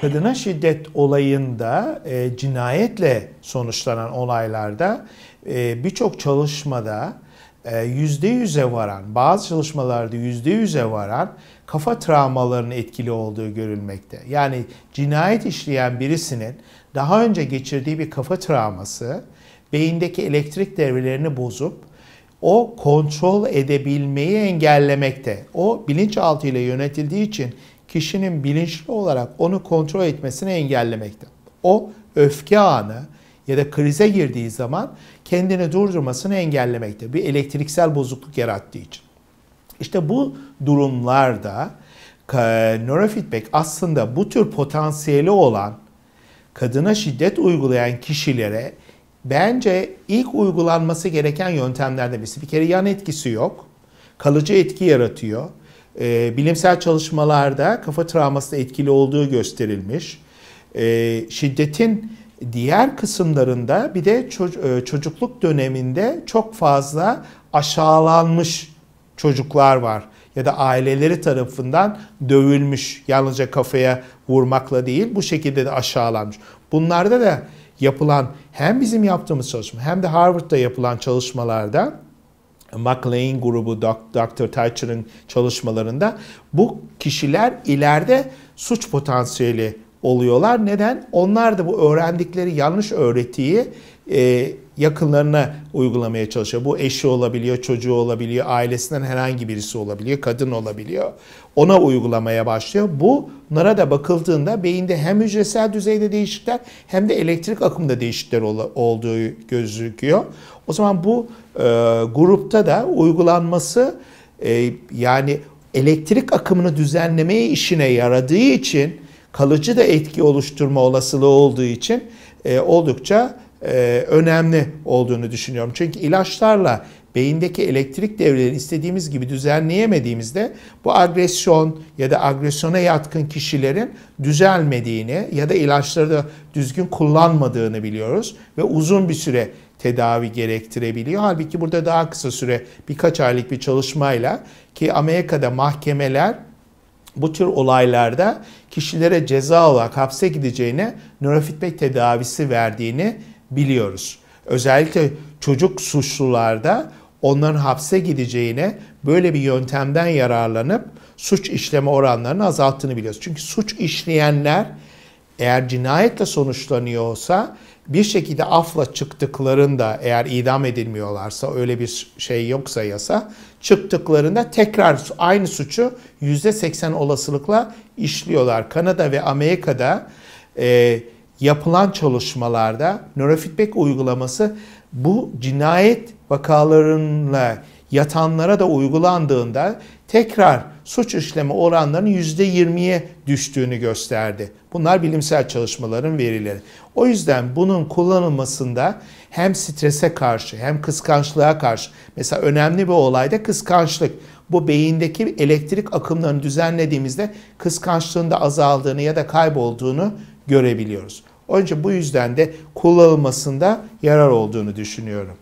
kadına şiddet olayında e, cinayetle sonuçlanan olaylarda e, birçok çalışmada e, yüzde yüze varan, bazı çalışmalarda yüzde yüze varan kafa travmalarının etkili olduğu görülmekte. Yani cinayet işleyen birisinin daha önce geçirdiği bir kafa travması beyindeki elektrik devrelerini bozup o kontrol edebilmeyi engellemekte. O bilinçaltı ile yönetildiği için kişinin bilinçli olarak onu kontrol etmesini engellemekte. O öfke anı ya da krize girdiği zaman kendini durdurmasını engellemekte. Bir elektriksel bozukluk yarattığı için. İşte bu durumlarda e, nörofeedback aslında bu tür potansiyeli olan kadına şiddet uygulayan kişilere bence ilk uygulanması gereken yöntemlerden birisi. Bir kere yan etkisi yok. Kalıcı etki yaratıyor. E, bilimsel çalışmalarda kafa travması etkili olduğu gösterilmiş. E, şiddetin diğer kısımlarında bir de e, çocukluk döneminde çok fazla aşağılanmış çocuklar var ya da aileleri tarafından dövülmüş yalnızca kafaya vurmakla değil bu şekilde de aşağılanmış. Bunlarda da yapılan hem bizim yaptığımız çalışma hem de Harvard'da yapılan çalışmalarda McLean grubu, Dr. Thatcher'ın çalışmalarında bu kişiler ileride suç potansiyeli oluyorlar. Neden? Onlar da bu öğrendikleri yanlış öğretiyi e, yakınlarına uygulamaya çalışıyor. Bu eşi olabiliyor, çocuğu olabiliyor, ailesinden herhangi birisi olabiliyor, kadın olabiliyor. Ona uygulamaya başlıyor. Bunlara da bakıldığında beyinde hem hücresel düzeyde değişiklikler hem de elektrik akımında değişiklikler olduğu gözüküyor. O zaman bu e, grupta da uygulanması e, yani elektrik akımını düzenlemeye işine yaradığı için kalıcı da etki oluşturma olasılığı olduğu için e, oldukça e, önemli olduğunu düşünüyorum. Çünkü ilaçlarla beyindeki elektrik devrelerini istediğimiz gibi düzenleyemediğimizde bu agresyon ya da agresyona yatkın kişilerin düzelmediğini ya da ilaçları da düzgün kullanmadığını biliyoruz ve uzun bir süre tedavi gerektirebiliyor. Halbuki burada daha kısa süre birkaç aylık bir çalışmayla ki Amerika'da mahkemeler bu tür olaylarda kişilere ceza olarak hapse gideceğine nörofitmek tedavisi verdiğini biliyoruz. Özellikle çocuk suçlularda onların hapse gideceğine böyle bir yöntemden yararlanıp suç işleme oranlarını azalttığını biliyoruz. Çünkü suç işleyenler eğer cinayetle sonuçlanıyorsa bir şekilde afla çıktıklarında eğer idam edilmiyorlarsa öyle bir şey yoksa yasa çıktıklarında tekrar aynı suçu %80 olasılıkla işliyorlar. Kanada ve Amerika'da e, yapılan çalışmalarda nörofeedback uygulaması bu cinayet vakalarıyla yatanlara da uygulandığında tekrar suç işleme oranlarının %20'ye düştüğünü gösterdi. Bunlar bilimsel çalışmaların verileri. O yüzden bunun kullanılmasında hem strese karşı hem kıskançlığa karşı mesela önemli bir olayda kıskançlık bu beyindeki elektrik akımlarını düzenlediğimizde kıskançlığın da azaldığını ya da kaybolduğunu görebiliyoruz. Onun için bu yüzden de kullanılmasında yarar olduğunu düşünüyorum.